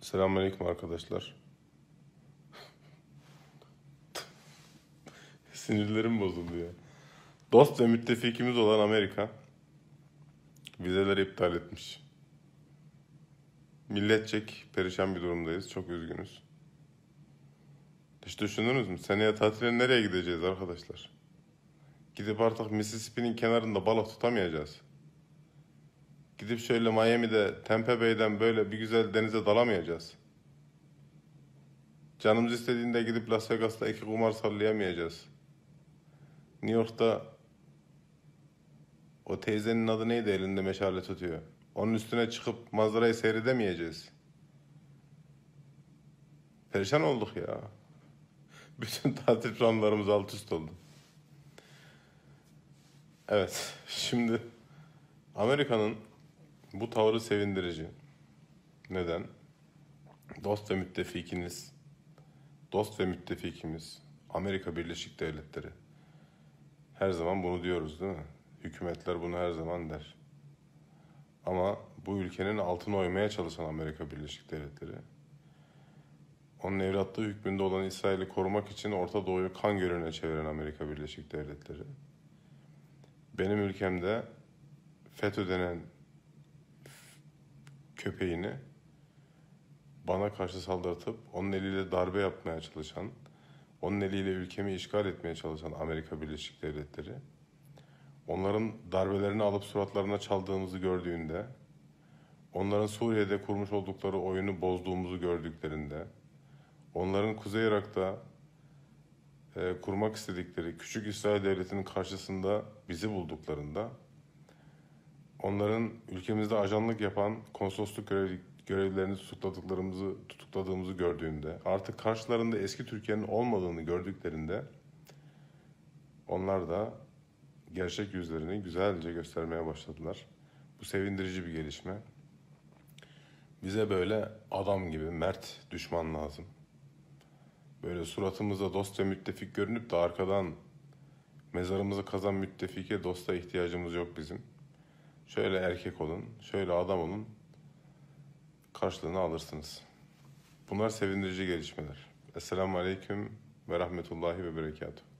Selamünaleyküm arkadaşlar. Sinirlerim bozuldu ya. Dost ve müttefikimiz olan Amerika vizeleri iptal etmiş. Milletçek perişan bir durumdayız. Çok üzgünüz. Hiç düşündünüz mü? Seneye tatile nereye gideceğiz arkadaşlar? Gidip artık Mississippi'nin kenarında balık tutamayacağız. Gidip şöyle Miami'de Tempe Bay'den böyle bir güzel denize dalamayacağız. Canımız istediğinde gidip Las Vegas'ta iki kumar sallayamayacağız. New York'ta o teyzenin adı neydi elinde meşale tutuyor. Onun üstüne çıkıp manzarayı seyredemeyeceğiz. Perişan olduk ya. Bütün tatil planlarımız alt üst oldu. Evet, şimdi Amerika'nın bu tavrı sevindirici. Neden? Dost ve müttefikiniz, dost ve müttefikimiz Amerika Birleşik Devletleri. Her zaman bunu diyoruz değil mi? Hükümetler bunu her zaman der. Ama bu ülkenin altını oymaya çalışan Amerika Birleşik Devletleri onun evlatlığı hükmünde olan İsrail'i korumak için Orta Doğu'yu kan gölüne çeviren Amerika Birleşik Devletleri. Benim ülkemde FETÖ denen köpeğini bana karşı saldırtıp onun eliyle darbe yapmaya çalışan, onun eliyle ülkemi işgal etmeye çalışan Amerika Birleşik Devletleri onların darbelerini alıp suratlarına çaldığımızı gördüğünde, onların Suriye'de kurmuş oldukları oyunu bozduğumuzu gördüklerinde, onların Kuzey Irak'ta e, kurmak istedikleri küçük İsrail devletinin karşısında bizi bulduklarında onların ülkemizde ajanlık yapan konsolosluk görevlilerini tutukladıklarımızı tutukladığımızı gördüğünde, artık karşılarında eski Türkiye'nin olmadığını gördüklerinde onlar da gerçek yüzlerini güzelce göstermeye başladılar. Bu sevindirici bir gelişme. Bize böyle adam gibi mert düşman lazım. Böyle suratımızda dost ve müttefik görünüp de arkadan mezarımızı kazan müttefike dosta ihtiyacımız yok bizim. Şöyle erkek olun, şöyle adam olun. Karşılığını alırsınız. Bunlar sevindirici gelişmeler. Esselamu Aleyküm ve Rahmetullahi ve Berekatuhu.